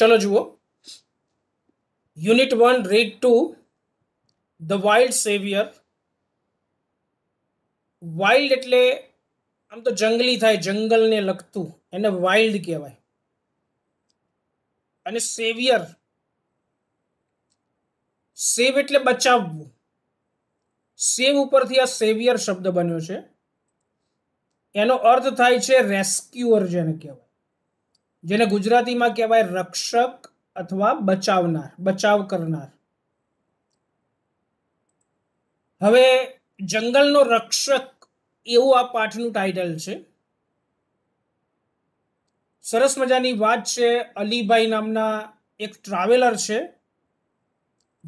ચલો જુઓ unit one read to the wild saviour wild એટલે આમ તો જંગલી થાય જંગલને લગતું એને વાઇલ્ડ કહેવાય અને સેવિયર સેવ એટલે બચાવવું સેવ ઉપરથી આ સેવિયર શબ્દ બન્યો છે એનો અર્થ થાય છે રેસ્ક્યુઅર જેને કહેવાય જેને ગુજરાતીમાં કહેવાય રક્ષક અથવા બચાવનાર બચાવ કરનાર હવે જંગલનો રક્ષક એવું આ પાઠનું ટાઇટલ છે સરસ મજાની વાત છે અલીભાઈ નામના એક ટ્રાવેલર છે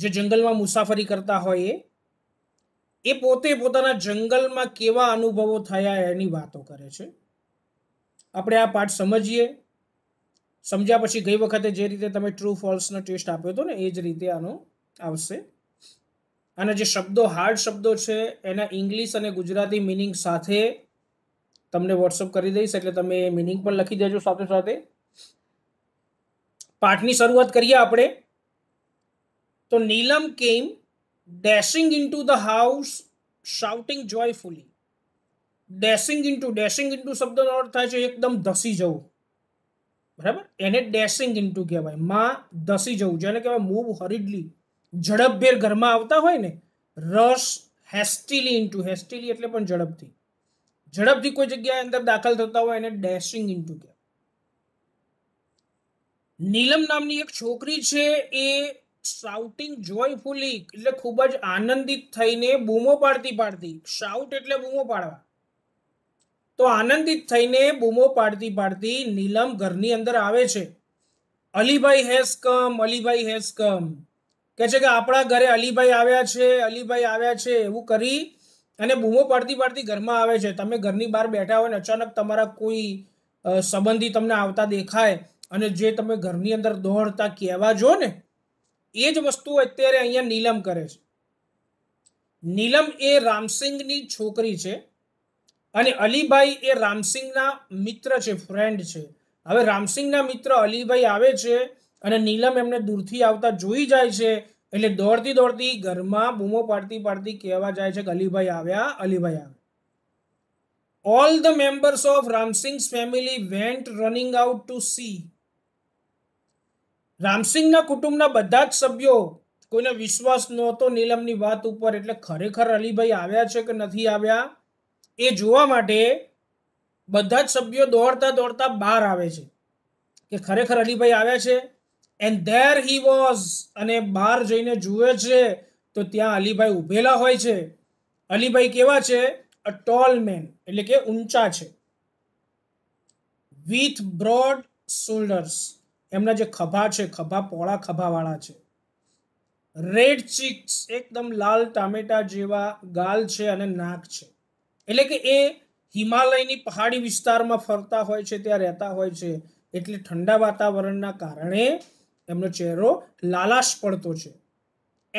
જે જંગલમાં મુસાફરી કરતા હોય એ એ પોતે પોતાના જંગલમાં કેવા અનુભવો થયા એની વાતો કરે છે આપણે આ પાઠ સમજીએ સમજ્યા પછી ગઈ વખતે જે રીતે તમે ટ્રુ ફોલ્સનો ટેસ્ટ આપ્યો હતો ને એ જ રીતે આનો આવશે આના જે શબ્દો હાર્ડ શબ્દો છે એના ઇંગ્લિશ અને ગુજરાતી મિનિંગ સાથે તમને વોટ્સઅપ કરી દઈશ એટલે તમે એ મિનિંગ પણ લખી દેજો સાથે સાથે પાઠની શરૂઆત કરીએ આપણે તો Neelam came dashing into the house shouting joyfully dashing to dashing into શબ્દનો અર્થ થાય છે એકદમ ધસી જવું બરાબર એને ડેસિંગ ઇન્ટુ કહેવાય માં ધસી જવું જેને કહેવાય મૂવ હરીડલી ઝડપભેર ઘરમાં આવતા હોય ને રસ હેસ્ટીલી ઇન્ટુ હેસ્ટીલી એટલે પણ ઝડપથી ઝડપથી કોઈ જગ્યાએ અંદર દાખલ થતા હોય એને ડેસિંગ ઇન્ટુ કહેવાય નીલમ નામની એક છોકરી છે એ શાઉટિંગ જોયફુલી એટલે ખૂબ જ આનંદિત થઈને બૂમો પાડતી પાડતી શાઉટ એટલે બૂમો પાડવા તો આનંદિત થઈને બૂમો પાડતી પાડતી નીલમ ઘરની અંદર આવે છે અલીભાઈ હેઝ કમ અલીભાઈ હેઝ કમ કહે છે કે આપણા ઘરે અલીભાઈ આવ્યા છે અલીભાઈ આવ્યા છે એવું કરી અને બૂમો પાડતી પાડતી ઘરમાં આવે છે તમે ઘરની બહાર બેઠા હોય ને અચાનક તમારા કોઈ સંબંધી તમને આવતા દેખાય અને જે તમે ઘરની અંદર દોડતા કહેવા જો ને એ જ વસ્તુ અત્યારે અહીંયા નીલમ કરે છે નીલમ એ રામસિંગની છોકરી છે અને અલીભાઈ એ રામસિંહના મિત્ર છે ફ્રેન્ડ છે હવે રામસિંહના મિત્ર અલીભાઈ આવે છે અને નીલમ એમને દૂરથી આવતા જોઈ જાય છે એટલે દોડતી દોડતી ઘરમાં બૂમો પાડતી પાડતી કહેવા જાય છે કે અલીભાઈ આવ્યા અલીભાઈ આવ્યા all the members of Ramsingh family went running out to see રામસિંગના કુટુંબના બધા જ સભ્યો કોઈનો વિશ્વાસ નહોતો નીલમની વાત ઉપર એટલે ખરેખર અલીભાઈ આવ્યા છે કે નથી આવ્યા એ જોવા માટે બધા જ સભ્યો દોડતા દોડતા બહાર આવે છે કે ખરેખર અલીભાઈ આવ્યા છે એન્ડ ધેર હી વોઝ અને બહાર જઈને જુએ છે તો ત્યાં અલીભાઈ ઉભેલા હોય છે અલીભાઈ કેવા છે અ ટોલ મેન એટલે કે ઊંચા છે વિથ બ્રોડ શોલ્ડર્સ એમના જે ખભા છે ખભા પોળા ખભાવાળા છે રેડ ચીક્સ એકદમ લાલ ટામેટા જેવા ગાલ છે અને નાક છે એટલે કે એ હિમાલયની પહાડી વિસ્તારમાં ફરતા હોય છે ત્યાં રહેતા હોય છે એટલે ઠંડા વાતાવરણના કારણે એમનો ચહેરો લાલાશ પડતો છે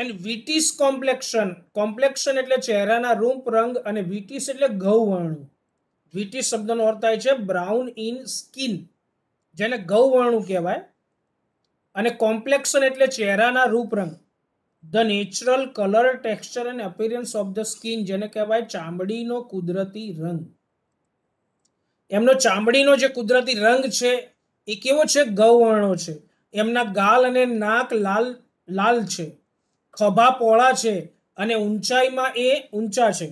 એન્ડ વિટીસ કોમ્પ્લેક્શન કોમ્પ્લેક્શન એટલે ચહેરાના રૂપ રંગ અને વિટીસ એટલે ગૌવર્ણું વિટીસ શબ્દનો અર્થ થાય છે બ્રાઉન ઇન સ્કિન જેને ગૌવર્ણું કહેવાય અને કોમ્પ્લેક્શન એટલે ચહેરાના રૂપ રંગ the natural colour texture and appearance of the skin જેને કહેવાય ચામડીનો કુદરતી રંગ એમનો ચામડીનો જે કુદરતી રંગ છે એ કેવો છે ગૌવર્ણો છે એમના ગાલ અને નાક લાલ લાલ છે ખભા પોળા છે અને ઊંચાઈમાં એ ઊંચા છે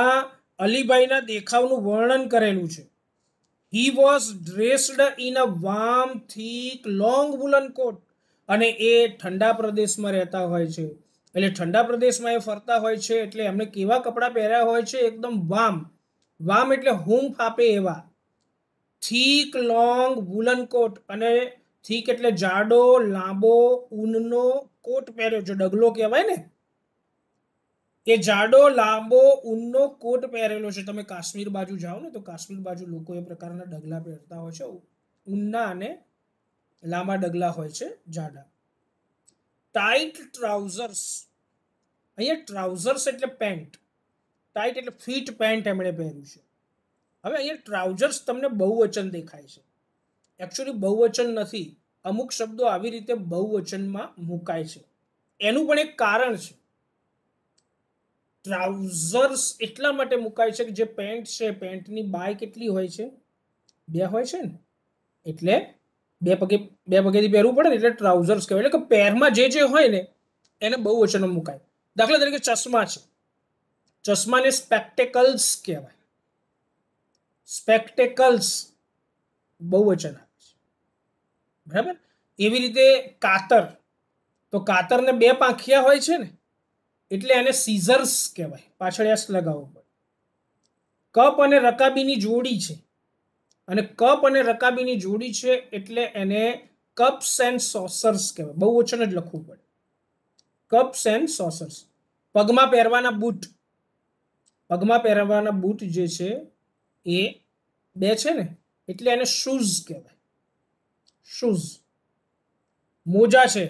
આ અલીભાઈના દેખાવનું વર્ણન કરેલું છે he was dressed in a warm thick long woollen coat અને એ ઠંડા પ્રદેશમાં રહેતા હોય છે એટલે ઠંડા પ્રદેશમાં એ ફરતા હોય છે એટલે એમણે કેવા કપડાં પહેર્યા હોય છે એકદમ વામ વામ એટલે હૂંફ ફાપે એવા થીક લોંગ વુલન કોટ અને થીક એટલે જાડો લાંબો ઊનનો કોટ પહેર્યો છે ડગલો કહેવાય ને એ જાડો લાંબો ઊનનો કોટ પહેરેલો છે તમે કાશ્મીર બાજુ જાઓ ને તો કાશ્મીર બાજુ લોકો એ પ્રકારના ડગલા પહેરતા હોય છે ઊનના અને લાંબા ડગલા હોય છે જાડા ટાઈટ ટ્રાઉઝર્સ અહીંયા ટ્રાઉઝર્સ એટલે પેન્ટ ટાઈટ એટલે ફિટ પેન્ટ એમણે પહેર્યું છે હવે અહીંયા ટ્રાઉઝર્સ તમને બહુવચન દેખાય છે એકચ્યુઅલી બહુવચન નથી અમુક શબ્દો આવી રીતે બહુવચનમાં મુકાય છે એનું પણ એક કારણ છે ટ્રાઉઝર્સ એટલા માટે મુકાય છે કે જે પેન્ટ છે પેન્ટની બાય કેટલી હોય છે બે હોય છે ને એટલે બે પગે બે પગેથી પહેરવું પડે ને એટલે ટ્રાઉઝર્સ કહેવાય એટલે કે પહેરમાં જે જે હોય ને એને બહુ વચનો મુકાય દાખલા તરીકે ચશ્મા છે ચશ્માને સ્પેક્ટેકલ્સ કહેવાય સ્પેક્ટેકલ્સ બહુ વચન આવે છે બરાબર એવી રીતે કાતર તો કાતરને બે પાંખિયા હોય છે ને એટલે એને સીઝર્સ કહેવાય પાછળ એસ લગાવવું પડે કપ અને રકાબીની જોડી છે અને કપ અને રકાબીની જોડી છે એટલે એને કપ્સ એન્ડ સોસર્સ કહેવાય બહુ ઓછું જ લખવું પડે કપ્સ એન્ડ સોસર્સ પગમાં પહેરવાના બૂટ પગમાં પહેરવાના બૂટ જે છે એ બે છે ને એટલે એને શૂઝ કહેવાય શૂઝ મોજા છે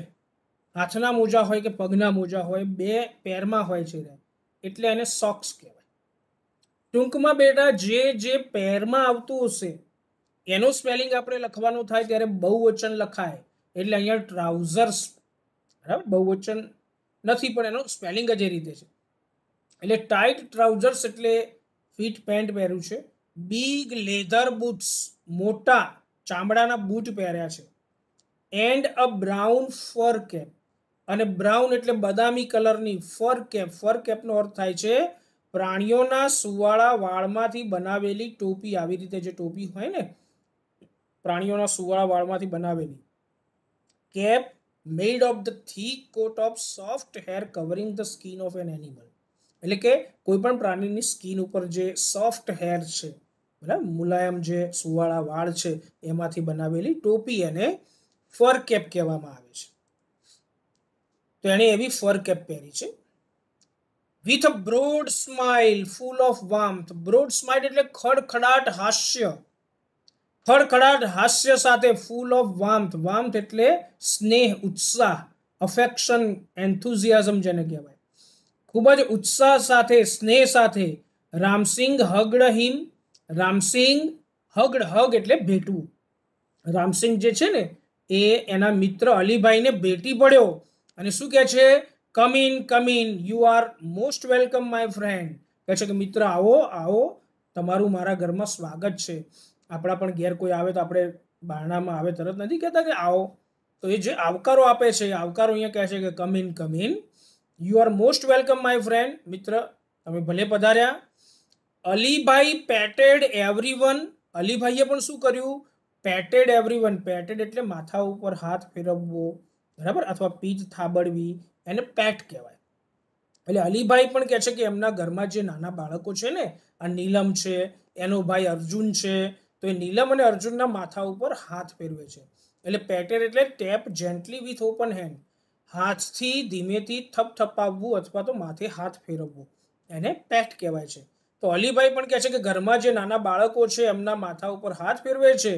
હાથના મોજા હોય કે પગના મોજા હોય બે પેરમાં હોય છે એટલે એને સોક્સ કહેવાય ટૂંકમાં બેટા જે જે પેરમાં આવતું હશે એનું સ્પેલિંગ આપણે લખવાનું થાય ત્યારે બહુવચન લખાય એટલે અહીંયા ટ્રાઉઝર્સ બરાબર બહુવચન નથી પણ એનો સ્પેલિંગ જ એ રીતે છે એટલે ટાઈટ ટ્રાઉઝર્સ એટલે ફીટ પેન્ટ પહેર્યું છે બિગ લેધર બૂટ્સ મોટા ચામડાના બૂટ પહેર્યા છે and a brown fur cap અને બ્રાઉન એટલે બદામી કલરની ફર કેપ ફર કેપનો અર્થ થાય છે પ્રાણીઓના સુવાળા વાળમાંથી બનાવેલી ટોપી આવી રીતે જે ટોપી હોય ને પ્રાણીઓના સુવાળા વાળમાંથી બનાવેલી cap made of the thick coat of soft hair covering the skin of an animal એટલે કે કોઈ પણ પ્રાણીની સ્કીન ઉપર જે સોફ્ટ હેર છે બરાબર મુલાયમ જે સુવાળા વાળ છે એમાંથી બનાવેલી ટોપી એને ફર કેપ કહેવામાં આવે છે તો એણે એવી ફર કેપ પહેરી છે with a broad smile full of warmth broad smile એટલે ખડખડાટ હાસ્ય ખડખડાટ હાસ્ય સાથે ફૂલ ઓફ વાર્મથ વાર્મથ એટલે સ્નેહ ઉત્સાહ અફેક્શન એન્થુઝિયાઝમ જેને કહેવાય ખૂબ જ ઉત્સાહ સાથે સ્નેહ સાથે રામસિંગ હગડ રામસિંગ હગડ હગ એટલે ભેટવું રામસિંગ જે છે ને એ એના મિત્ર અલીભાઈને ભેટી પડ્યો અને શું કહે છે come in come in you are most welcome my friend કહે છે કે મિત્ર આવો આવો તમારું મારા ઘરમાં સ્વાગત છે આપણા પણ ઘેર કોઈ આવે તો આપણે બારણામાં આવે તરત નથી કહેતા કે આવો તો એ જે આવકારો આપે છે એ આવકારો અહીંયા કહે છે કે come in come in you are most welcome my friend મિત્ર તમે ભલે પધાર્યા અલીભાઈ પેટેડ એવરીવન અલીભાઈએ પણ શું કર્યું પેટેડ એવરીવન પેટેડ એટલે માથા ઉપર હાથ ફેરવવો બરાબર અથવા પીચ થાબડવી એને પેટ કહેવાય એટલે અલીભાઈ પણ કહે છે કે એમના ઘરમાં જે નાના બાળકો છે ને આ નીલમ છે એનો ભાઈ અર્જુન છે તો એ નીલમ અને અર્જુનના માથા ઉપર હાથ ફેરવે છે એટલે પેટેર એટલે tap gently with open hand હાથથી ધીમેથી થપથપાવવું અથવા તો માથે હાથ ફેરવવું એને પેટ કહેવાય છે તો અલીભાઈ પણ કહે છે કે ઘરમાં જે નાના બાળકો છે એમના માથા ઉપર હાથ ફેરવે છે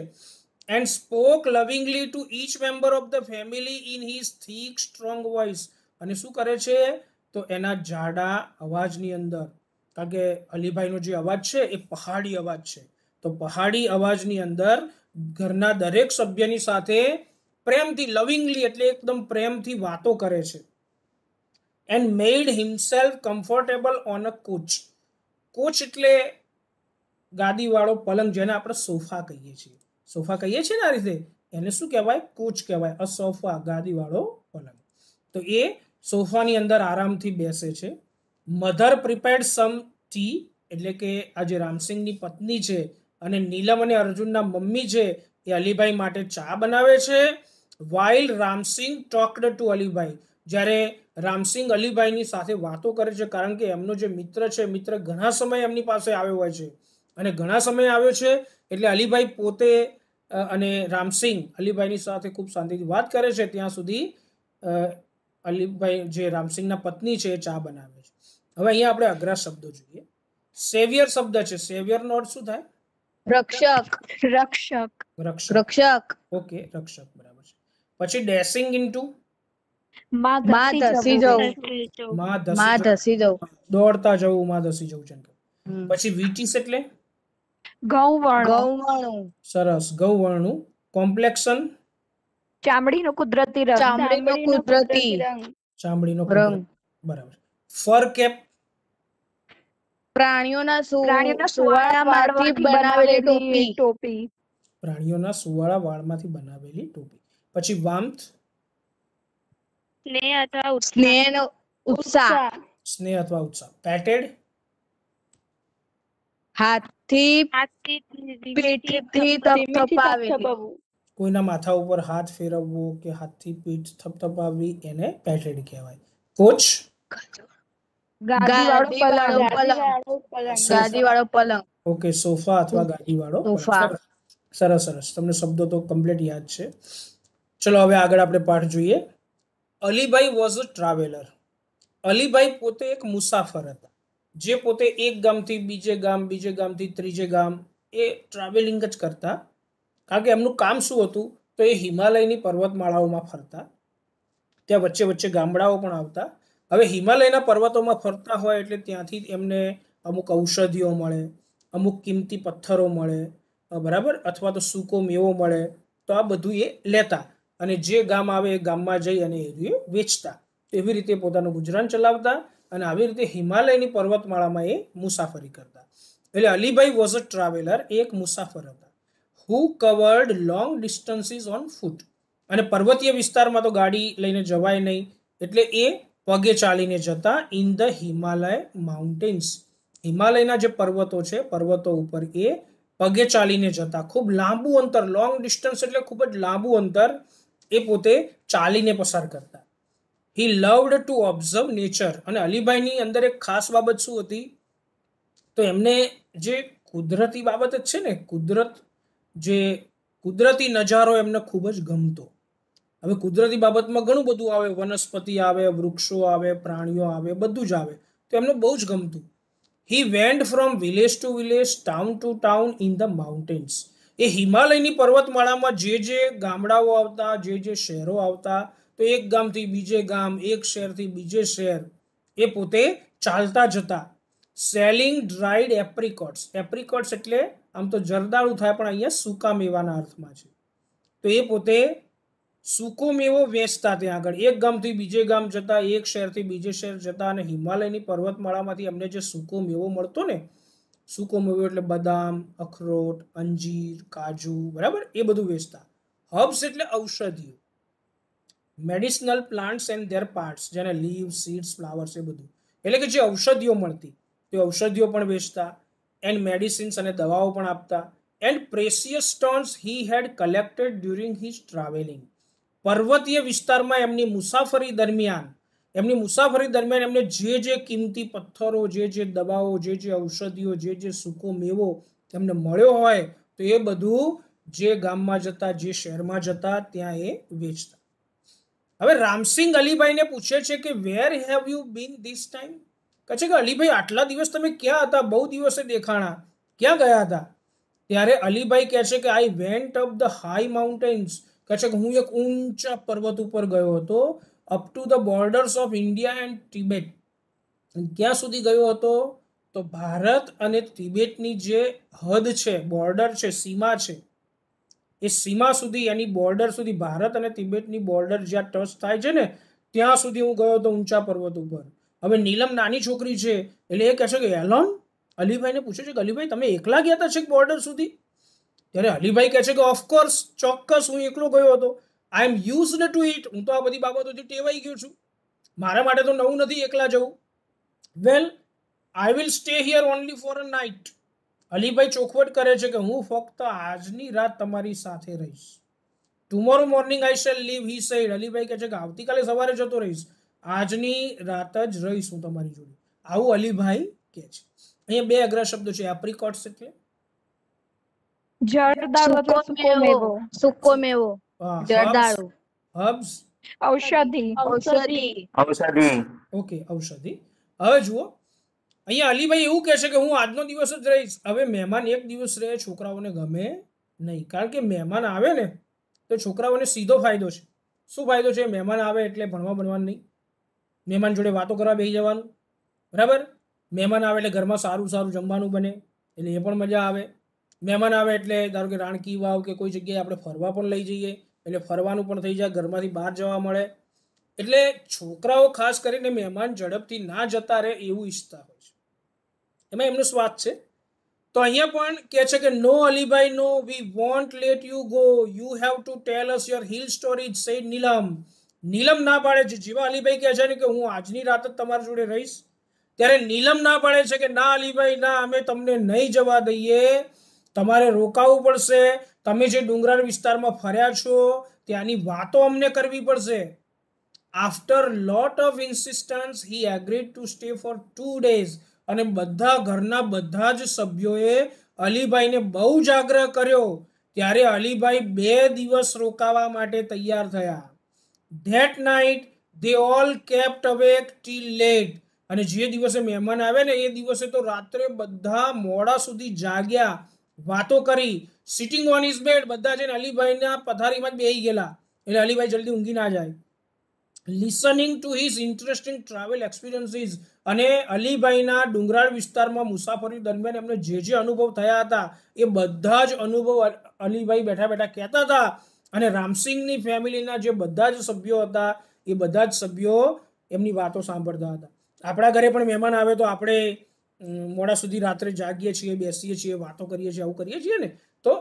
and spoke lovingly to each member of the family in his thick strong voice અને શું કરે છે તો એના જાડા અવાજની અંદર કારણ કે અલીભાઈનો જે અવાજ છે એ પહાડી અવાજ છે તો પહાડી અવાજની અંદર ઘરના દરેક સભ્યની સાથે પ્રેમથી લવિંગલી એટલે એકદમ પ્રેમથી વાતો કરે છે and made himself comfortable on a couch couch એટલે ગાદીવાળો પલંગ જેને આપણે સોફા કહીએ છીએ સોફા કહીએ છીએ ને આ રીતે એને શું કહેવાય કોચ કહેવાય અ સોફા ગાદીવાળો પલંગ તો એ સોફાની અંદર આરામથી બેસે છે મધર પ્રિપેર્ડ સમ ટી એટલે કે આજે જે રામસિંહની પત્ની છે અને નીલમ અને અર્જુનના મમ્મી છે એ અલીભાઈ માટે ચા બનાવે છે while Ram Singh talked to Alibhai જ્યારે રામસિંગ અલીભાઈની સાથે વાતો કરે છે કારણ કે એમનો જે મિત્ર છે મિત્ર ઘણા સમય એમની પાસે આવ્યો હોય છે અને ઘણા સમય આવ્યો છે એટલે અલીભાઈ પોતે અને રામસિંગ અલીભાઈની સાથે ખૂબ શાંતિથી વાત કરે છે ત્યાં સુધી અલીભાઈ જે રામસિંહના પત્ની છે એ ચા બનાવે છે હવે અહીંયા આપણે અઘરા શબ્દો જોઈએ સેવિયર શબ્દ છે સેવિયર નો અર્થ શું થાય રક્ષક રક્ષક રક્ષક ઓકે રક્ષક બરાબર છે પછી ડેસિંગ ઇન્ટુ દોડતા જવું માં જવું છે પછી વીટીસ એટલે ગૌવર્ણ ગૌવર્ણું સરસ ગૌવર્ણું કોમ્પ્લેક્શન ચામડીનો કુદરતી રંગ ચામડીનો કુદરતી ચામડીનો રંગ બરાબર ફર કેપ પ્રાણીઓના પ્રાણીઓના સુવાળા માળથી બનાવેલી ટોપી ટોપી પ્રાણીઓના સુવાળા વાળમાંથી બનાવેલી ટોપી પછી વામથ સ્નેહ અથવા સ્નેહનો ઉત્સાહ સ્નેહ અથવા ઉત્સાહ પેટેડ હાથથી હાથથી પીઠથી તપાવે કોઈના માથા ઉપર હાથ ફેરવવો કે હાથથી પીઠ થપથપાવી એને પેટેડ કહેવાય કોચ ઓકે સોફા અથવા ગાડી વાળો સરસ સરસ તમને શબ્દો તો કમ્પ્લીટ યાદ છે ચલો હવે આગળ આપણે પાઠ જોઈએ અલીભાઈ વોઝ અ ટ્રાવેલર અલીભાઈ પોતે એક મુસાફર હતા જે પોતે એક ગામથી બીજે ગામ બીજે ગામથી ત્રીજે ગામ એ ટ્રાવેલિંગ જ કરતા કારણ કે એમનું કામ શું હતું તો એ હિમાલયની પર્વતમાળાઓમાં ફરતા ત્યાં વચ્ચે વચ્ચે ગામડાઓ પણ આવતા હવે હિમાલયના પર્વતોમાં ફરતા હોય એટલે ત્યાંથી એમને અમુક ઔષધિઓ મળે અમુક કિંમતી પથ્થરો મળે બરાબર અથવા તો સૂકો મેવો મળે તો આ બધું એ લેતા અને જે ગામ આવે એ ગામમાં જઈ અને એ વેચતા એવી રીતે પોતાનું ગુજરાન ચલાવતા અને આવી રીતે હિમાલયની પર્વતમાળામાં એ મુસાફરી કરતા એટલે અલીભાઈ વોઝ અ ટ્રાવેલર એક મુસાફર હતા who covered long distances on foot અને પર્વતીય વિસ્તારમાં તો ગાડી લઈને જવાય નહીં એટલે એ પગે ચાલીને જતા ઇન ધ હિમાલય માઉન્ટેન્સ હિમાલયના જે પર્વતો છે પર્વતો ઉપર એ પગે ચાલીને જતા ખૂબ લાંબુ અંતર લોંગ ડિસ્ટન્સ એટલે ખૂબ જ લાંબુ અંતર એ પોતે ચાલીને પસાર કરતા he loved to observe nature અને અલીભાઈની અંદર એક ખાસ બાબત શું હતી તો એમને જે કુદરતી બાબત જ છે ને કુદરત જે કુદરતી નજારો એમને ખૂબ જ ગમતો હવે કુદરતી બાબતમાં ઘણું બધું આવે વનસ્પતિ આવે વૃક્ષો આવે પ્રાણીઓ આવે બધું જ આવે તો એમને બહુ જ ગમતું he went from village to village town to town in the mountains એ હિમાલયની પર્વતમાળામાં જે જે ગામડાઓ આવતા જે જે શહેરો આવતા તો એક ગામથી બીજે ગામ એક શહેરથી બીજે શહેર એ પોતે ચાલતા જતા સેલિંગ ડ્રાઈડ એપ્રિકોટ્સ એપ્રિકોટ્સ એટલે આમ તો જરદાળુ થાય પણ અહીંયા સૂકા મેવાના અર્થમાં છે તો એ પોતે સૂકો મેવો વેચતા ત્યાં આગળ એક ગામથી બીજે ગામ જતા એક શહેરથી બીજે શહેર જતા અને હિમાલયની પર્વતમાળામાંથી અમને જે સૂકો મેવો મળતો ને સૂકો મેવો એટલે બદામ અખરોટ અંજીર કાજુ બરાબર એ બધું વેચતા હર્બ્સ એટલે ઔષધિઓ medicinal plants and their parts જેને લીવ સીડ્સ ફ્લાવર્સ એ બધું એટલે કે જે ઔષધિઓ મળતી તે ઔષધિઓ પણ વેચતા એન્ડ મેડિસિન્સ અને દવાઓ પણ આપતા and precious stones he had collected during his travelling પર્વતીય વિસ્તારમાં એમની મુસાફરી દરમિયાન એમની મુસાફરી દરમિયાન એમને જે જે કિંમતી પથ્થરો જે જે દવાઓ જે જે ઔષધિઓ જે જે સૂકો મેવો એમને મળ્યો હોય તો એ બધું જે ગામમાં જતા જે શહેરમાં જતા ત્યાં એ વેચતા હવે રામસિંહ અલીભાઈને પૂછે છે કે where have you been this time કહે છે કે અલીભાઈ આટલા દિવસ તમે ક્યાં હતા બહુ દિવસે દેખાણા ક્યાં ગયા હતા ત્યારે અલીભાઈ કહે છે કે I went up the high mountains કહે છે કે હું એક ઊંચા પર્વત ઉપર ગયો હતો up to the borders of India and Tibet ક્યાં સુધી ગયો હતો તો ભારત અને તિબેટની જે હદ છે બોર્ડર છે સીમા છે એ સીમા સુધી એની બોર્ડર સુધી ભારત અને તિબેટની બોર્ડર જ્યાં ટચ થાય છે ને ત્યાં સુધી હું ગયો હતો ઊંચા પર્વત ઉપર હવે નીલમ નાની છોકરી છે એટલે એ કહે છે કે એલોન અલીભાઈને પૂછે છે કે અલીભાઈ તમે એકલા ગયા હતા છેક બોર્ડર સુધી ત્યારે અલીભાઈ કહે છે કે ઓફકોર્સ ચોક્કસ હું એકલો ગયો હતો I am used to it હું તો આ બધી બાબતોથી ટેવાઈ ગયો છું મારા માટે તો નવું નથી એકલા જવું well I will stay here only for a night Alibhai ચોખવટ કરે છે કે હું ફક્ત આજની રાત તમારી સાથે રહીશ tomorrow morning I shall leave he said Alibhai કહે છે કે આવતીકાલે સવારે જતો રહીશ આજની રાત જ રહીશું તમારી જોડે આવું અલીભાઈ કે છે અહીંયા બે અઘરા શબ્દો છે એપ્રિકોટ્સ એટલે ઓકે ઔષધિ હવે જુઓ અહીંયા અલીભાઈ એવું કહે છે કે હું આજનો દિવસ જ રહીશ હવે મહેમાન એક દિવસ રહે છોકરાઓને ગમે નહીં કારણ કે મહેમાન આવે ને તો છોકરાઓને સીધો ફાયદો છે શું ફાયદો છે મહેમાન આવે એટલે ભણવા ભણવાનું નહીં મહેમાન જોડે વાતો કરવા બેસી જવાનું બરાબર મહેમાન આવે એટલે ઘરમાં સારું સારું જમવાનું બને એટલે એ પણ મજા આવે મહેમાન આવે એટલે ધારો કે રાણકી વાવ કે કોઈ જગ્યાએ આપણે ફરવા પણ લઈ જઈએ એટલે ફરવાનું પણ થઈ જાય ઘરમાંથી બહાર જવા મળે એટલે છોકરાઓ ખાસ કરીને મહેમાન ઝડપથી ના જતા રહે એવું ઈચ્છતા હોય છે એમાં એમનો સ્વાદ છે તો અહીંયા પણ કહે છે કે no Alibhai no we won't let you go you have to tell us your hill story said Neelam Neelam ના પાડે છે જીવા અલીભાઈ કહે છે ને કે હું આજની રાત જ તમારી જોડે રહીશ ત્યારે નીલમ ના પાડે છે કે ના અલીભાઈ ના અમે તમને નહીં જવા દઈએ તમારે રોકાવું પડશે તમે જે ડુંગરાળ વિસ્તારમાં ફર્યા છો ત્યાંની વાતો અમને કરવી પડશે after lot of insistence he agreed to stay for two days અને બધા ઘરના બધા જ સભ્યોએ અલીભાઈને બહુ જ આગ્રહ કર્યો ત્યારે અલીભાઈ બે દિવસ રોકાવા માટે તૈયાર થયા that night they all kept awake till late અને જે દિવસે મહેમાન આવે ને એ દિવસે તો રાત્રે બધા મોડા સુધી જાગ્યા વાતો કરી સિટિંગ ઓન ઇઝ બેડ બધા જઈને અલીભાઈના પથારીમાં જ બેસી ગયેલા એટલે અલીભાઈ જલ્દી ઊંઘી ના જાય listening to his interesting travel experiences અને અલીભાઈના ડુંગરાળ વિસ્તારમાં મુસાફરી દરમિયાન એમને જે જે અનુભવ થયા હતા એ બધા જ અનુભવ અલીભાઈ બેઠા બેઠા કહેતા હતા અને રામસિંહની ફેમિલીના જે બધા જ સભ્યો હતા એ બધા જ સભ્યો એમની વાતો સાંભળતા હતા આપણા ઘરે પણ મહેમાન આવે તો આપણે મોડા સુધી રાત્રે જાગીએ છીએ બેસીએ છીએ વાતો કરીએ છીએ આવું કરીએ છીએ ને તો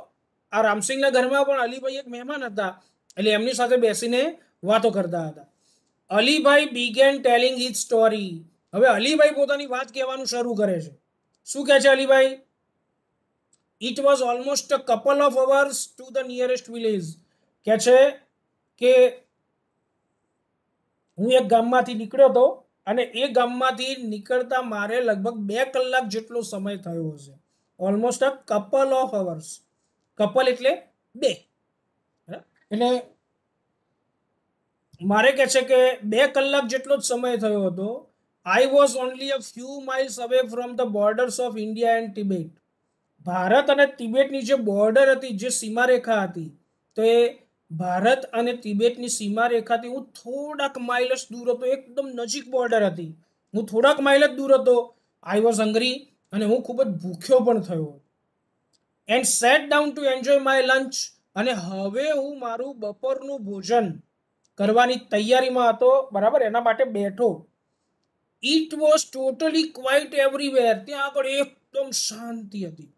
આ રામસિંહના ઘરમાં પણ અલીભાઈ એક મહેમાન હતા એટલે એમની સાથે બેસીને વાતો કરતા હતા Alibhai began telling his story હવે અલીભાઈ પોતાની વાત કહેવાનું શરૂ કરે છે શું કહે છે Alibhai it was almost a couple of hours to the nearest village કે છે કે હું એક ગામમાંથી નીકળ્યો હતો અને એ ગામમાંથી નીકળતા મારે લગભગ બે કલાક જેટલો સમય થયો હશે almost a couple of hours couple એટલે બે એટલે મારે કહે છે કે બે કલાક જેટલો જ સમય થયો હતો I was only a few miles away from the borders of India and Tibet Bharat અને તિબેટની જે બોર્ડર હતી જે સીમારેખા હતી તો એ ભારત અને તિબેટની સીમારેખાથી હું થોડાક માઇલ જ દૂર હતો એકદમ નજીક બોર્ડર હતી હું થોડાક માઇલ જ દૂર હતો આઈ વોઝ હંગરી અને હું ખૂબ જ ભૂખ્યો પણ થયો and sat down to enjoy my lunch અને હવે હું મારું બપોરનું ભોજન કરવાની તૈયારીમાં હતો બરાબર એના માટે બેઠો it was totally quiet everywhere ત્યાં આગળ એકદમ શાંતિ હતી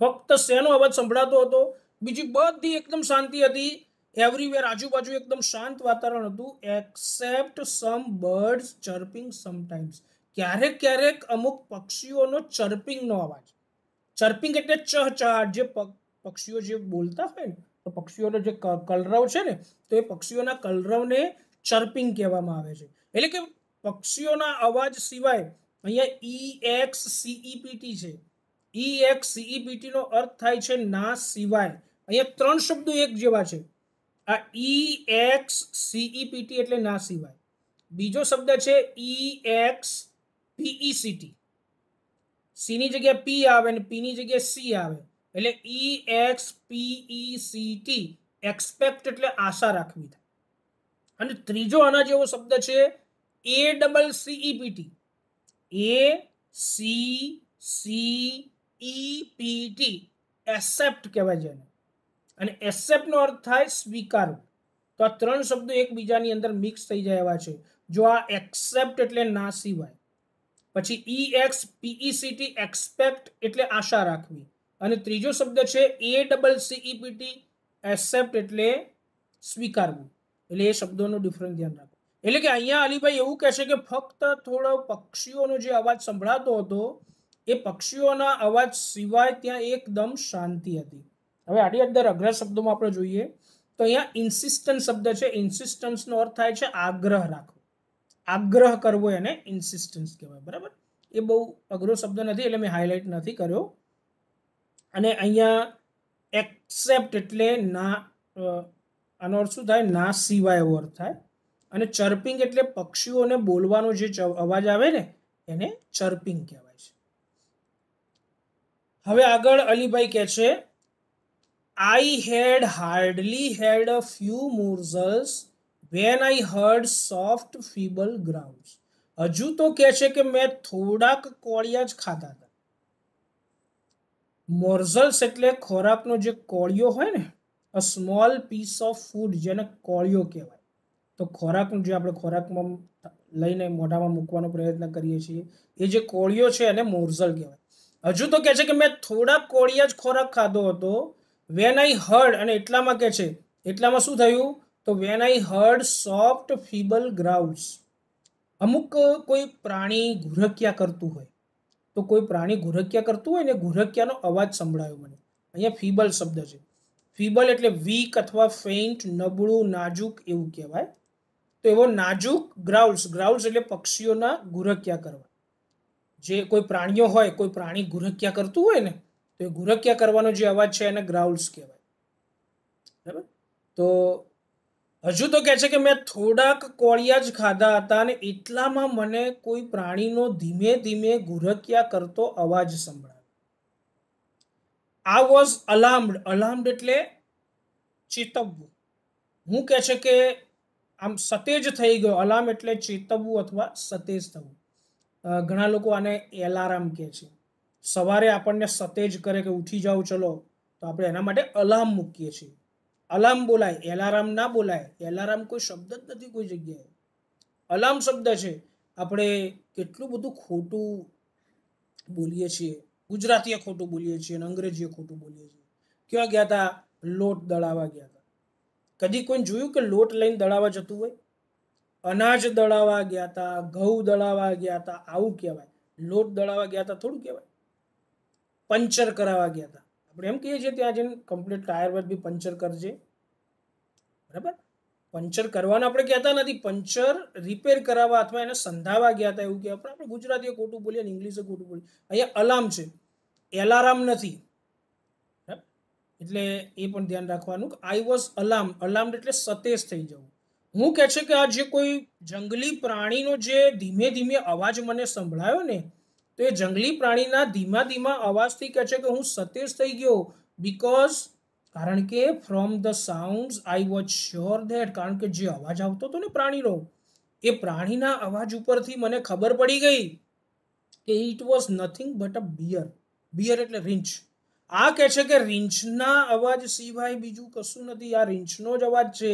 ફક્ત શેનો અવાજ સંભળાતો હતો બીજી બધી એકદમ શાંતિ હતી એવરીવેર આજુબાજુ એકદમ શાંત વાતાવરણ હતું except some birds chirping sometimes ક્યારેક ક્યારેક અમુક પક્ષીઓનો ચર્પિંગનો અવાજ ચર્પિંગ એટલે ચહ ચહાટ જે પક્ષીઓ જે બોલતા હોય ને તો પક્ષીઓનો જે કલરવ છે ને તો એ પક્ષીઓના કલરવને ચર્પિંગ કહેવામાં આવે છે એટલે કે પક્ષીઓના અવાજ સિવાય અહીંયા ઈ એક્સ સીઈપીટી છે ઈ એક્સ સીઈપીટીનો અર્થ થાય છે ના સિવાય અહીંયા ત્રણ શબ્દો એક જેવા છે આ ઈ એક્સ સીઈપીટી એટલે ના સિવાય બીજો શબ્દ છે ઈ એક્સ પીઈસીટી સીની જગ્યાએ પી આવે અને પીની જગ્યાએ સી આવે એટલે ઈ એક્સ પીઈસીટી એક્સપેક્ટ એટલે આશા રાખવી થાય અને ત્રીજો આના જેવો શબ્દ છે A double CEPT A C C E T accept કહેવાય છે અને એસેપ્ટનો અર્થ થાય સ્વીકારવું તો આ ત્રણ શબ્દો એકબીજાની અંદર મિક્સ થઈ જાય એવા છે જો આ એક્સેપ્ટ એટલે ના સિવાય પછી ઈ એક્સ પીઈસીટી એક્સપેક્ટ એટલે આશા રાખવી અને ત્રીજો શબ્દ છે એ ડબલ સીઈપીટી એક્સેપ્ટ એટલે સ્વીકારવું એટલે એ શબ્દોનું ડિફરન્સ ધ્યાન રાખવું એટલે કે અહીંયા અલીભાઈ એવું કહે છે કે ફક્ત થોડો પક્ષીઓનો જે અવાજ સંભળાતો હતો એ પક્ષીઓના અવાજ સિવાય ત્યાં એકદમ શાંતિ હતી હવે આની અંદર અગ્ર શબ્દોમાં આપણે જોઈએ તો અહીંયા ઇન્સિસ્ટન્સ શબ્દ છે ઇન્સિસ્ટન્સનો અર્થ થાય છે આગ્રહ રાખવો આગ્રહ કરવો એને ઇન્સિસ્ટન્સ કહેવાય બરાબર એ બહુ અઘરો શબ્દ નથી એટલે મેં હાઇલાઇટ નથી કર્યો અને અહીંયા એક્સેપ્ટ એટલે ના આનો અર્થ શું થાય ના સિવાય એવો અર્થ થાય અને ચર્પિંગ એટલે પક્ષીઓને બોલવાનો જે અવાજ આવે ને એને ચર્પિંગ કહેવાય છે હવે આગળ અલીભાઈ કહે છે I had hardly had a few morsels when I heard soft feeble grounds. હજુ તો કહે છે કે મેં થોડાક કોળિયા જ ખાધા હતા મોર્ઝલ્સ એટલે ખોરાકનો જે કોળિયો હોય ને a small piece of food જેને કોળિયો કહેવાય તો ખોરાકનું જે આપણે ખોરાકમાં લઈને મોઢામાં મૂકવાનો પ્રયત્ન કરીએ છીએ એ જે કોળિયો છે એને મોર્ઝલ કહેવાય હજુ તો કહે છે કે મેં થોડાક કોળિયા જ ખોરાક ખાધો હતો વેન આઈ હર્ડ અને એટલામાં કે છે એટલામાં શું થયું તો when I heard soft feeble grounds અમુક કોઈ પ્રાણી ઘુરક્યા કરતું હોય તો કોઈ પ્રાણી ઘુરક્યા કરતું હોય ને ઘુરક્યાનો અવાજ સંભળાયો મને અહીંયા ફીબલ શબ્દ છે ફીબલ એટલે વીક અથવા ફેઇન્ટ નબળું નાજુક એવું કહેવાય તો એવો નાજુક ગ્રાઉલ્સ ગ્રાઉલ્સ એટલે પક્ષીઓના ઘુરક્યા કરવા જે કોઈ પ્રાણીઓ હોય કોઈ પ્રાણી ઘુરક્યા કરતું હોય ને તો એ ગુરક્યા કરવાનો જે અવાજ છે એને ગ્રાઉલ્સ કહેવાય બરાબર તો હજુ તો કહે છે કે મેં થોડાક કોળિયા જ ખાધા હતા અને એટલામાં મને કોઈ પ્રાણીનો ધીમે ધીમે ગુરક્યા કરતો અવાજ સંભળાયો આ વોઝ અલાર્મ્ડ અલાર્મ્ડ એટલે ચેતવવું હું કહે છે કે આમ સતેજ થઈ ગયો અલાર્મ એટલે ચેતવવું અથવા સતેજ થવું ઘણા લોકો આને એલારામ કહે છે સવારે આપણને સતેજ કરે કે ઉઠી જાઓ ચલો તો આપણે એના માટે અલાર્મ મૂકીએ છીએ અલાર્મ બોલાય એલાર્મ ના બોલાય એલાર્મ કોઈ શબ્દ જ નથી કોઈ જગ્યાએ અલાર્મ શબ્દ છે આપણે કેટલું બધું ખોટું બોલીએ છીએ ગુજરાતીએ ખોટું બોલીએ છીએ અને અંગ્રેજીએ ખોટું બોલીએ છીએ ક્યાં ગયા હતા લોટ દળાવા ગયા હતા કદી કોઈ જોયું કે લોટ લઈને દળાવવા જતું હોય અનાજ દળાવા ગયા હતા ઘઉં દળાવવા ગયા હતા આવું કહેવાય લોટ દળાવવા ગયા હતા થોડું કહેવાય પંચર કરાવવા ગયા હતા આપણે એમ કહીએ છીએ ત્યાં જઈને કમ્પ્લીટ ટાયર વર્ક બી પંચર કરજે બરાબર પંચર કરવાનું આપણે કહેતા નથી પંચર રિપેર કરાવવા અથવા એને સંધાવા ગયા હતા એવું કે આપણે આપણે ગુજરાતીએ ખોટું બોલીએ અને ઇંગ્લિશે ખોટું બોલીએ અહીંયા અલાર્મ છે એલારામ નથી એટલે એ પણ ધ્યાન રાખવાનું આઈ વોઝ અલાર્મ અલાર્મ એટલે સતેજ થઈ જવું હું કહે છે કે આ જે કોઈ જંગલી પ્રાણીનો જે ધીમે ધીમે અવાજ મને સંભળાયો ને તો એ જંગલી પ્રાણીના ધીમા ધીમા અવાજથી કહે છે કે હું સતેજ થઈ ગયો બિકોઝ કારણ કે from the sounds I was sure that કારણ કે જે અવાજ આવતો હતો ને પ્રાણીનો એ પ્રાણીના અવાજ ઉપરથી મને ખબર પડી ગઈ કે it was nothing but a bear bear એટલે રીંછ આ કહે છે કે રીંછના અવાજ સિવાય બીજું કશું નથી આ રીંછનો જ અવાજ છે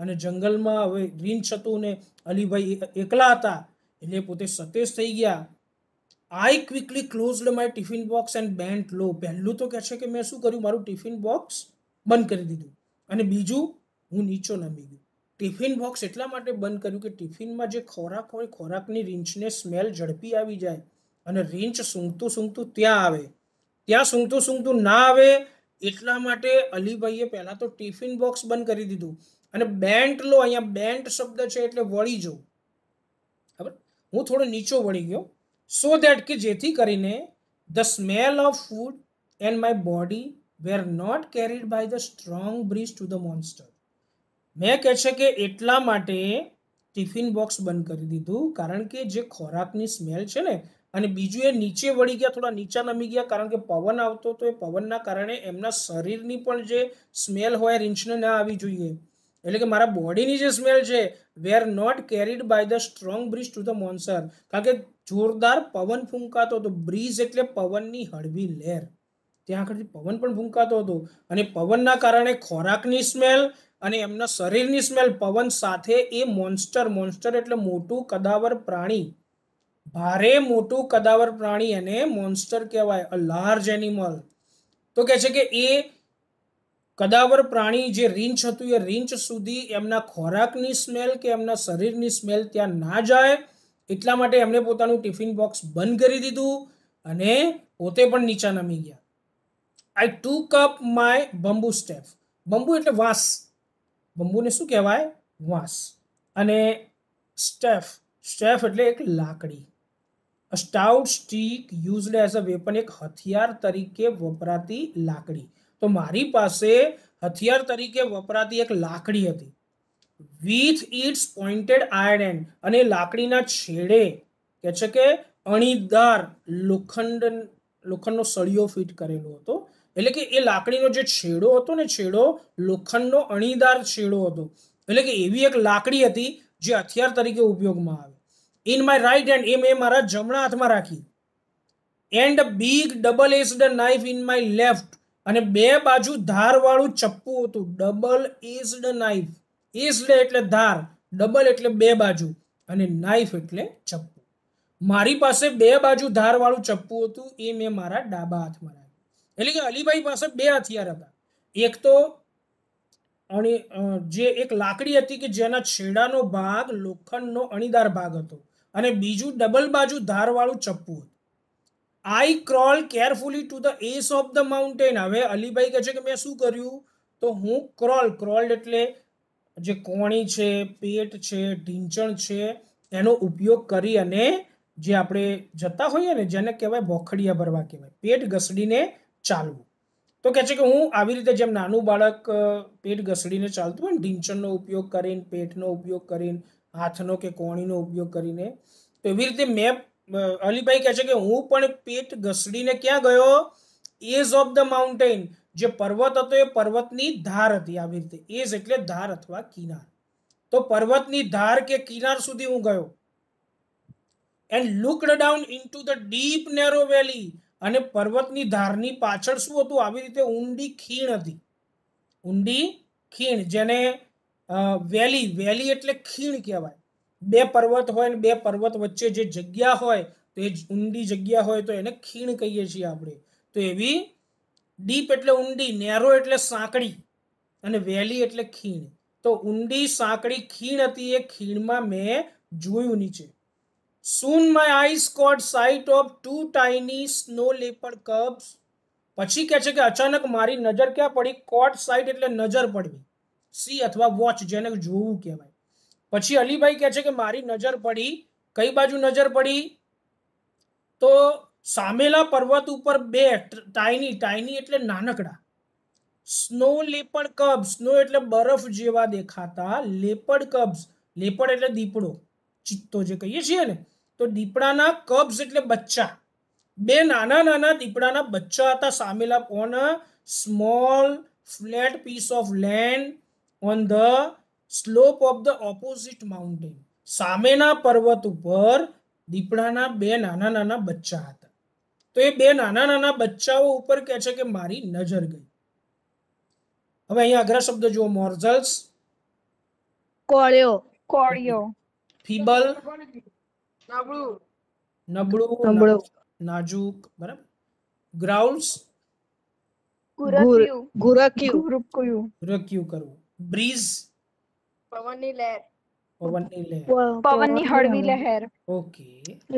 અને જંગલમાં હવે રીંછ હતું ને અલીભાઈ એકલા હતા એટલે પોતે સતેજ થઈ ગયા I quickly closed my tiffin box and bent low પહેલું તો કહે છે કે મેં શું કર્યું મારું ટિફિન બોક્સ બંધ કરી દીધું અને બીજું હું નીચો નમી ગયો ટિફિન બોક્સ એટલા માટે બંધ કર્યું કે ટિફિનમાં જે ખોરાક હોય ખોરાકની રીંછને સ્મેલ ઝડપી આવી જાય અને રીંછ સૂંઘતું સૂંઘતું ત્યાં આવે ત્યાં સૂંઘતું સૂંઘતું ના આવે એટલા માટે અલીભાઈએ પહેલાં તો ટિફિન બોક્સ બંધ કરી દીધું અને બેન્ટ લો અહીંયા બેન્ટ શબ્દ છે એટલે વળી જવું બરાબર હું થોડો નીચો વળી ગયો સો દેટ કે જેથી કરીને the smell of food and my body were not carried by the strong breeze to the monster મેં કહે છે કે એટલા માટે ટિફિન બોક્સ બંધ કરી દીધું કારણ કે જે ખોરાકની સ્મેલ છે ને અને બીજું એ નીચે વળી ગયા થોડા નીચા નમી ગયા કારણ કે પવન આવતો તો એ પવનના કારણે એમના શરીરની પણ જે સ્મેલ હોય રીંછને ના આવી જોઈએ એટલે કે મારા બોડીની જે સ્મેલ છે were not carried by the strong breeze to the monster કારણ કે જોરદાર પવન ફૂંકાતો હતો બ્રિજ એટલે પવનની હળવી લહેર ત્યાં આગળથી પવન પણ ફૂંકાતો હતો અને પવનના કારણે ખોરાકની સ્મેલ અને એમના શરીરની સ્મેલ પવન સાથે એ મોન્સ્ટર મોન્સ્ટર એટલે મોટું કદાવર પ્રાણી ભારે મોટું કદાવર પ્રાણી એને મોન્સ્ટર કહેવાય અ લાર્જ એનિમલ તો કહે છે કે એ કદાવર પ્રાણી જે રીંછ હતું એ રીંછ સુધી એમના ખોરાકની સ્મેલ કે એમના શરીરની સ્મેલ ત્યાં ના જાય એટલા માટે એમણે પોતાનું ટિફિન બોક્સ બંધ કરી દીધું અને પોતે પણ નીચા નમી ગયા I took up my bamboo staff bamboo એટલે વાંસ બંબુને શું કહેવાય વાંસ અને સ્ટેફ સ્ટેફ એટલે એક લાકડી stout stick used as a weapon એક હથિયાર તરીકે વપરાતી લાકડી તો મારી પાસે હથિયાર તરીકે વપરાતી એક લાકડી હતી with its pointed iron end અને લાકડીના છેડે કે છે કે અણીદાર લોખંડ લોખંડનો સળિયો ફિટ કરેલો હતો એટલે કે એ લાકડીનો જે છેડો હતો ને છેડો લોખંડનો અણીદાર છેડો હતો એટલે કે એવી એક લાકડી હતી જે હથિયાર તરીકે ઉપયોગમાં આવે ઇન માય રાઈટ હેન્ડ એ મેં મારા જમણા હાથમાં રાખી and big double edged knife in my left અને બે બાજુ ધારવાળું ચપ્પુ હતું ડબલ ઇઝડ નાઇફ ઇઝડ એટલે ધાર ડબલ એટલે બે બાજુ અને નાઇફ એટલે ચપ્પુ મારી પાસે બે બાજુ ધારવાળું ચપ્પુ હતું એ મેં મારા ડાબા હાથમાં રાખ્યું એટલે કે અલીભાઈ પાસે બે હથિયાર હતા એક તો અણી જે એક લાકડી હતી કે જેના છેડાનો ભાગ લોખંડનો અણીદાર ભાગ હતો અને બીજું ડબલ બાજુ ધારવાળું ચપ્પુ હતું I crawled carefully to the edge of the mountain હવે અલીભાઈ કહે છે કે મેં શું કર્યું તો હું ક્રોલ ક્રોલ એટલે જે કોણી છે પેટ છે ઢીંચણ છે એનો ઉપયોગ કરી અને જે આપણે જતા હોઈએ ને જેને કહેવાય બોખડિયા ભરવા કહેવાય પેટ ઘસડીને ચાલવું તો કહે છે કે હું આવી રીતે જેમ નાનું બાળક પેટ ઘસડીને ચાલતું હોય ને ઢીંચણનો ઉપયોગ કરીને પેટનો ઉપયોગ કરીને હાથનો કે કોણીનો ઉપયોગ કરીને તો એવી રીતે મેં અલીભાઈ કહે છે કે હું પણ પેટ ઘસડીને ક્યાં ગયો એઝ ઓફ ધ માઉન્ટેન જે પર્વત હતો એ પર્વતની ધાર હતી આવી રીતે એઝ એટલે ધાર અથવા કિનાર તો પર્વતની ધાર કે કિનાર સુધી હું ગયો and looked down into the deep narrow valley અને પર્વતની ધારની પાછળ શું હતું આવી રીતે ઊંડી ખીણ હતી ઊંડી ખીણ જેને વેલી વેલી એટલે ખીણ કહેવાય બે પર્વત હોય ને બે પર્વત વચ્ચે જે જગ્યા હોય તો એ ઊંડી જગ્યા હોય તો એને ખીણ કહીએ છીએ આપણે તો એવી ડીપ એટલે ઊંડી નેરો એટલે સાંકડી અને વેલી એટલે ખીણ તો ઊંડી સાંકડી ખીણ હતી એ ખીણમાં મેં જોયું નીચે soon my eyes caught sight of two tiny snow leopard cubs પછી કહે છે કે અચાનક મારી નજર ક્યાં પડી કોટ સાઇટ એટલે નજર પડવી સી અથવા વોચ જેને જોવું કહેવાય પછી અલીભાઈ કહે છે કે મારી નજર પડી કઈ બાજુ નજર પડી તો સામેલા પર્વત ઉપર બે ટાઈની ટાઈની એટલે નાનકડા સ્નો લેપડ કબ્સ સ્નો એટલે બરફ જેવા દેખાતા લેપડ કબ્સ લેપડ એટલે દીપડો ચિત્તો જે કહીએ છીએ ને તો દીપડાના કબ્સ એટલે બચ્ચા બે નાના નાના દીપડાના બચ્ચા હતા સામેલા on small flat piece of land on the slope of the opposite mountain सामेना पर्वत पर दीपड़ा बे नाना नाना बच्चा था तो ये बे नाना नाना बच्चाओ ऊपर कहे कि मारी नजर गई हम अह अग्र शब्द जो मोर्जल्स कोड़ियो कोड़ियो फीबल नबड़ू नबड़ू नबड़ू नाजुक बराबर ग्राउंड्स गुरक्यू गुरक्यू गुरक्यू करो ब्रीज પવનની લહેર પવનની લહેર પવનની હળવી લહેર ઓકે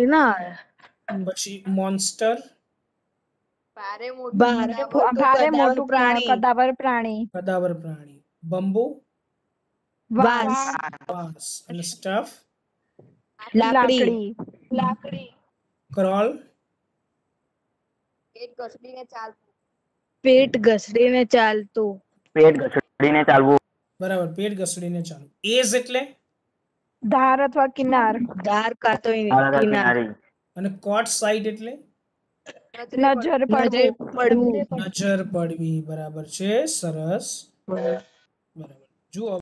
એના પછી મોન્સ્ટર ભારે મોટું ભારે મોટું પ્રાણી કદાવર પ્રાણી કદાવર પ્રાણી બંબુ વાંસ વાંસ અને સ્ટફ લાકડી લાકડી ક્રોલ પેટ ઘસડીને ચાલતું પેટ ઘસડીને ચાલતું પેટ ઘસડીને ચાલવું બરાબર પેટ ઘસડીને ચાલુ એઝ એટલે ધાર અથવા કિનાર ધાર કાતો કિનાર અને કોટ સાઈડ એટલે નજર પડવી નજર પડવી બરાબર છે સરસ બરાબર જુઓ